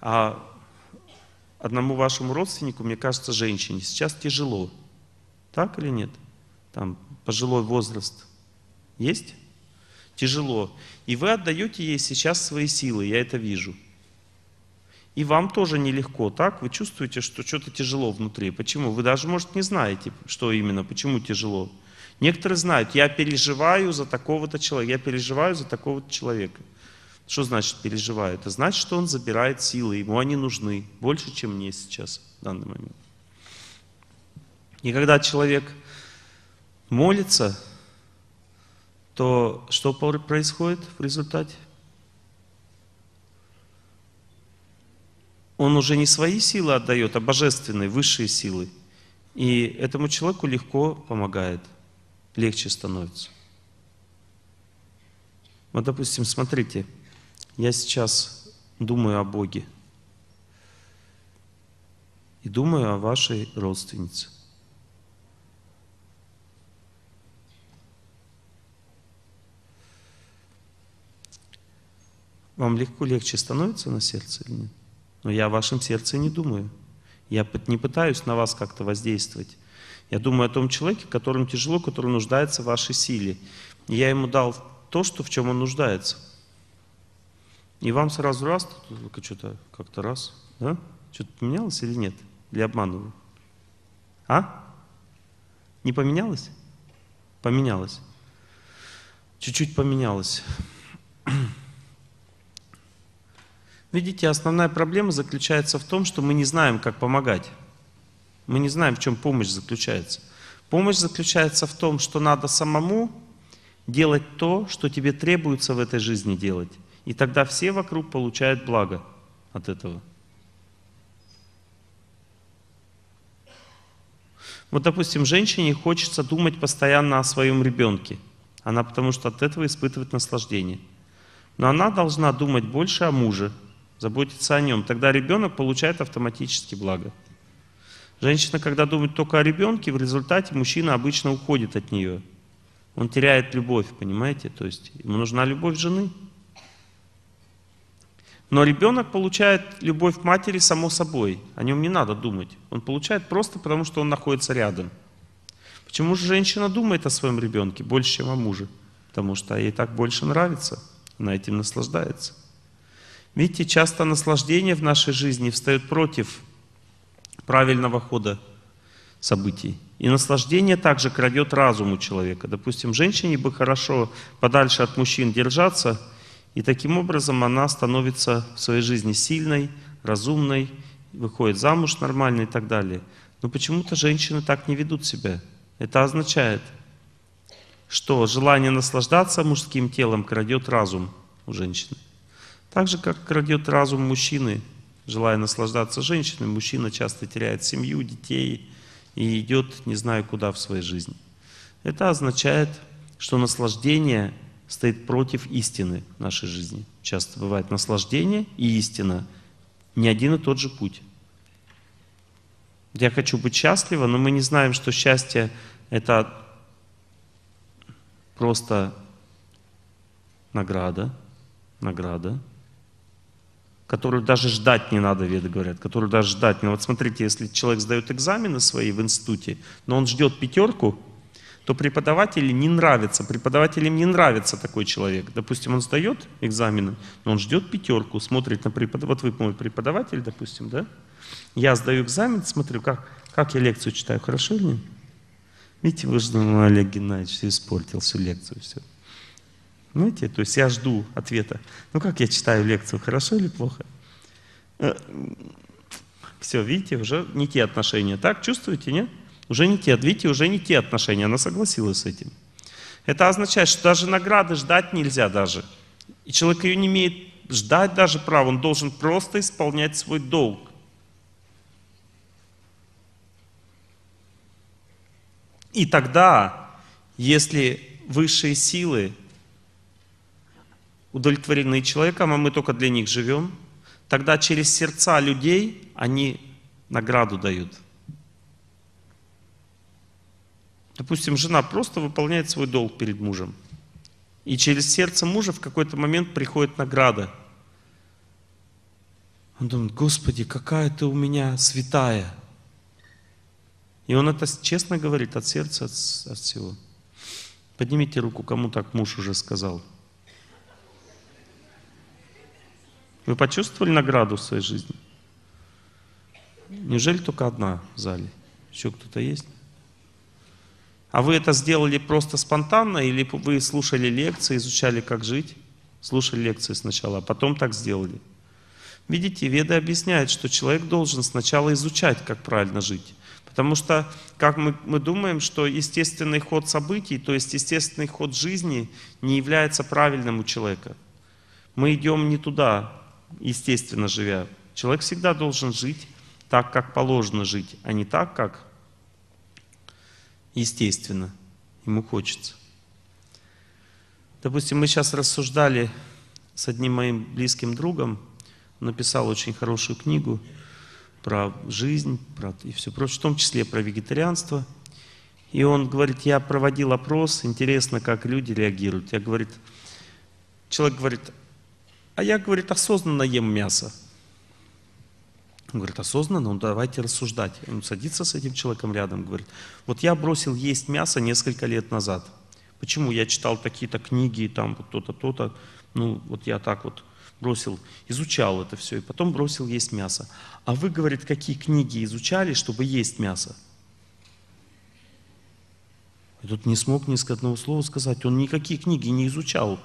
А одному вашему родственнику, мне кажется, женщине сейчас тяжело. Так или нет? Там пожилой возраст. Есть? Тяжело. И вы отдаете ей сейчас свои силы, я это вижу. И вам тоже нелегко, так? Вы чувствуете, что что-то тяжело внутри. Почему? Вы даже, может, не знаете, что именно, почему тяжело. Некоторые знают, я переживаю за такого-то человека, я переживаю за такого-то человека. Что значит переживаю? Это значит, что он забирает силы, ему они нужны больше, чем мне сейчас, в данный момент. И когда человек молится, то что происходит в результате? Он уже не свои силы отдает, а божественные, высшие силы. И этому человеку легко помогает, легче становится. Вот, допустим, смотрите – я сейчас думаю о Боге и думаю о вашей родственнице. Вам легко, легче становится на сердце или нет? Но я о вашем сердце не думаю. Я не пытаюсь на вас как-то воздействовать. Я думаю о том человеке, которому тяжело, который нуждается в вашей силе. я ему дал то, что, в чем он нуждается – и вам сразу раз, только что-то как-то раз, да? Что-то поменялось или нет? Или обманываю? А? Не поменялось? Поменялось. Чуть-чуть поменялось. Видите, основная проблема заключается в том, что мы не знаем, как помогать. Мы не знаем, в чем помощь заключается. Помощь заключается в том, что надо самому делать то, что тебе требуется в этой жизни делать и тогда все вокруг получают благо от этого. Вот, допустим, женщине хочется думать постоянно о своем ребенке. Она потому что от этого испытывает наслаждение. Но она должна думать больше о муже, заботиться о нем. Тогда ребенок получает автоматически благо. Женщина, когда думает только о ребенке, в результате мужчина обычно уходит от нее. Он теряет любовь, понимаете? То есть ему нужна любовь жены. Но ребенок получает любовь к матери само собой. О нем не надо думать. Он получает просто потому, что он находится рядом. Почему же женщина думает о своем ребенке больше, чем о муже? Потому что ей так больше нравится. Она этим наслаждается. Видите, часто наслаждение в нашей жизни встает против правильного хода событий. И наслаждение также крадет разум у человека. Допустим, женщине бы хорошо подальше от мужчин держаться – и таким образом она становится в своей жизни сильной, разумной, выходит замуж нормально и так далее. Но почему-то женщины так не ведут себя. Это означает, что желание наслаждаться мужским телом крадет разум у женщины. Так же, как крадет разум мужчины, желая наслаждаться женщиной, мужчина часто теряет семью, детей и идет не знаю куда в своей жизни. Это означает, что наслаждение стоит против истины в нашей жизни. Часто бывает наслаждение и истина. Не один и тот же путь. Я хочу быть счастлива, но мы не знаем, что счастье — это просто награда, награда, которую даже ждать не надо, веды говорят, которую даже ждать не ну надо. Вот смотрите, если человек сдает экзамены свои в институте, но он ждет пятерку, то преподавателю не нравится. Преподавателям не нравится такой человек. Допустим, он сдает экзамены, но он ждет пятерку, смотрит на преподавателя. Вот вы мой преподаватель, допустим, да? Я сдаю экзамен, смотрю, как, как я лекцию читаю, хорошо или нет? Видите, вы же, ну, Олег Геннадьевич, испортил всю лекцию, все. Понимаете? То есть я жду ответа. Ну как я читаю лекцию, хорошо или плохо? Э, все, видите, уже не те отношения. Так, чувствуете, нет? Уже не те, видите, уже не те отношения, она согласилась с этим. Это означает, что даже награды ждать нельзя даже. И человек ее не имеет ждать даже права, он должен просто исполнять свой долг. И тогда, если высшие силы удовлетворены человеком, а мы только для них живем, тогда через сердца людей они награду дают – Допустим, жена просто выполняет свой долг перед мужем. И через сердце мужа в какой-то момент приходит награда. Он думает, Господи, какая ты у меня святая. И он это честно говорит от сердца, от, от всего. Поднимите руку, кому так муж уже сказал. Вы почувствовали награду в своей жизни? Неужели только одна в зале? Еще кто-то есть? А вы это сделали просто спонтанно или вы слушали лекции, изучали, как жить? Слушали лекции сначала, а потом так сделали. Видите, Веды объясняют, что человек должен сначала изучать, как правильно жить. Потому что, как мы, мы думаем, что естественный ход событий, то есть естественный ход жизни не является правильным у человека. Мы идем не туда, естественно живя. Человек всегда должен жить так, как положено жить, а не так, как естественно, ему хочется. Допустим, мы сейчас рассуждали с одним моим близким другом, он написал очень хорошую книгу про жизнь, про и все прочее, в том числе про вегетарианство. И он говорит, я проводил опрос, интересно, как люди реагируют. Я говорит, человек говорит, а я, говорит, осознанно ем мясо. Он говорит, осознанно, ну давайте рассуждать. Он садится с этим человеком рядом, говорит, вот я бросил есть мясо несколько лет назад. Почему? Я читал такие-то книги, там вот то-то, то-то. Ну вот я так вот бросил, изучал это все, и потом бросил есть мясо. А вы, говорит, какие книги изучали, чтобы есть мясо? И тут не смог ни с одного слова сказать. Он никакие книги не изучал,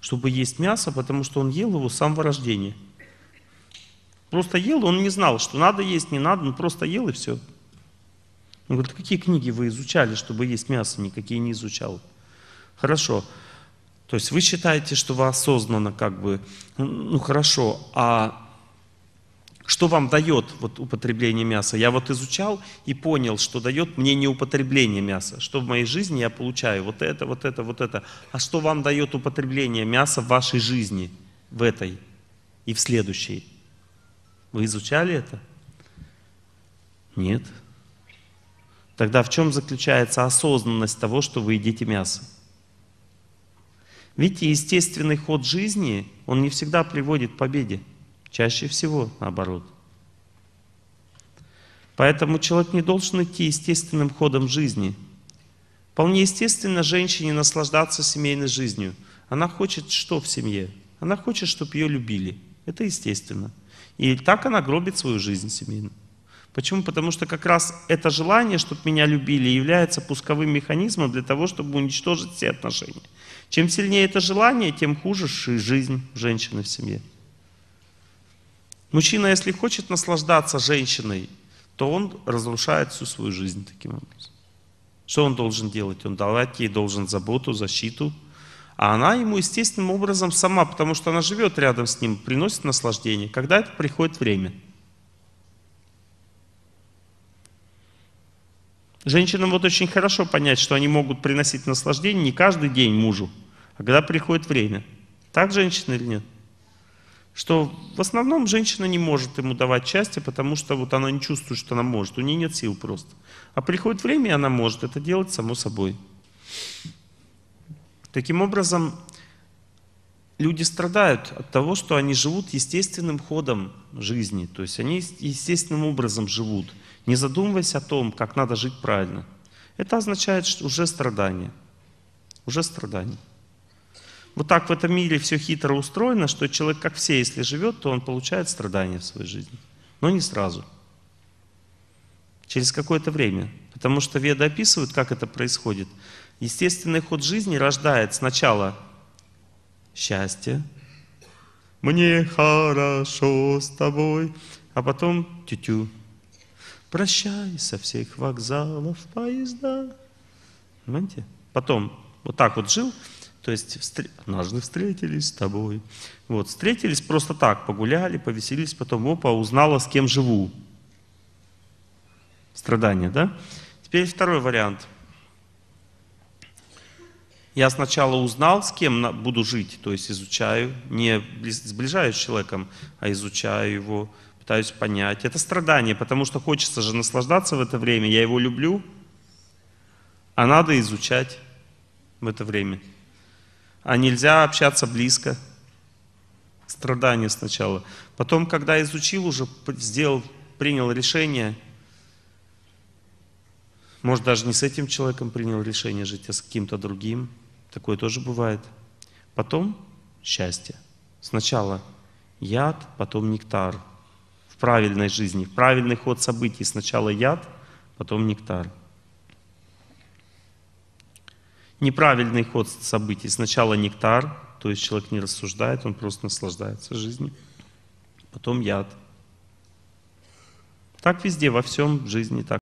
чтобы есть мясо, потому что он ел его с самого рождения. Просто ел, он не знал, что надо есть, не надо, он просто ел и все. Он говорит, «А какие книги вы изучали, чтобы есть мясо? Никакие не изучал. Хорошо. То есть вы считаете, что вы осознанно как бы, ну хорошо, а что вам дает вот употребление мяса? Я вот изучал и понял, что дает мне не употребление мяса, что в моей жизни я получаю вот это, вот это, вот это. А что вам дает употребление мяса в вашей жизни, в этой и в следующей? Вы изучали это? Нет. Тогда в чем заключается осознанность того, что вы едите мясо? Видите, естественный ход жизни, он не всегда приводит к победе. Чаще всего наоборот. Поэтому человек не должен идти естественным ходом жизни. Вполне естественно женщине наслаждаться семейной жизнью. Она хочет что в семье? Она хочет, чтобы ее любили. Это естественно. И так она гробит свою жизнь семейную. Почему? Потому что как раз это желание, чтобы меня любили, является пусковым механизмом для того, чтобы уничтожить все отношения. Чем сильнее это желание, тем хуже жизнь женщины в семье. Мужчина, если хочет наслаждаться женщиной, то он разрушает всю свою жизнь таким образом. Что он должен делать? Он давать ей должен заботу, защиту – а она ему естественным образом сама, потому что она живет рядом с ним, приносит наслаждение. Когда это приходит время? Женщинам вот очень хорошо понять, что они могут приносить наслаждение не каждый день мужу, а когда приходит время. Так женщина или нет? Что в основном женщина не может ему давать счастье, потому что вот она не чувствует, что она может, у нее нет сил просто. А приходит время, и она может это делать само собой. Таким образом, люди страдают от того, что они живут естественным ходом жизни, то есть они естественным образом живут, не задумываясь о том, как надо жить правильно. Это означает что уже страдание, уже страдание. Вот так в этом мире все хитро устроено, что человек, как все, если живет, то он получает страдания в своей жизни. Но не сразу. Через какое-то время. Потому что веды описывают, как это происходит – Естественный ход жизни рождает сначала счастье, мне хорошо с тобой, а потом тю-тю. Прощай со всех вокзалов поезда. Понимаете? Потом вот так вот жил, то есть встр... однажды встретились с тобой. Вот, встретились просто так, погуляли, повеселились, потом опа, узнала, с кем живу. Страдания, да? Теперь второй вариант – я сначала узнал, с кем буду жить, то есть изучаю, не сближаюсь с человеком, а изучаю его, пытаюсь понять. Это страдание, потому что хочется же наслаждаться в это время, я его люблю, а надо изучать в это время. А нельзя общаться близко. Страдание сначала. Потом, когда изучил, уже сделал, принял решение, может, даже не с этим человеком принял решение жить, а с каким-то другим – Такое тоже бывает. Потом счастье. Сначала яд, потом нектар. В правильной жизни, в правильный ход событий. Сначала яд, потом нектар. Неправильный ход событий. Сначала нектар, то есть человек не рассуждает, он просто наслаждается жизнью. Потом яд. Так везде, во всем жизни так.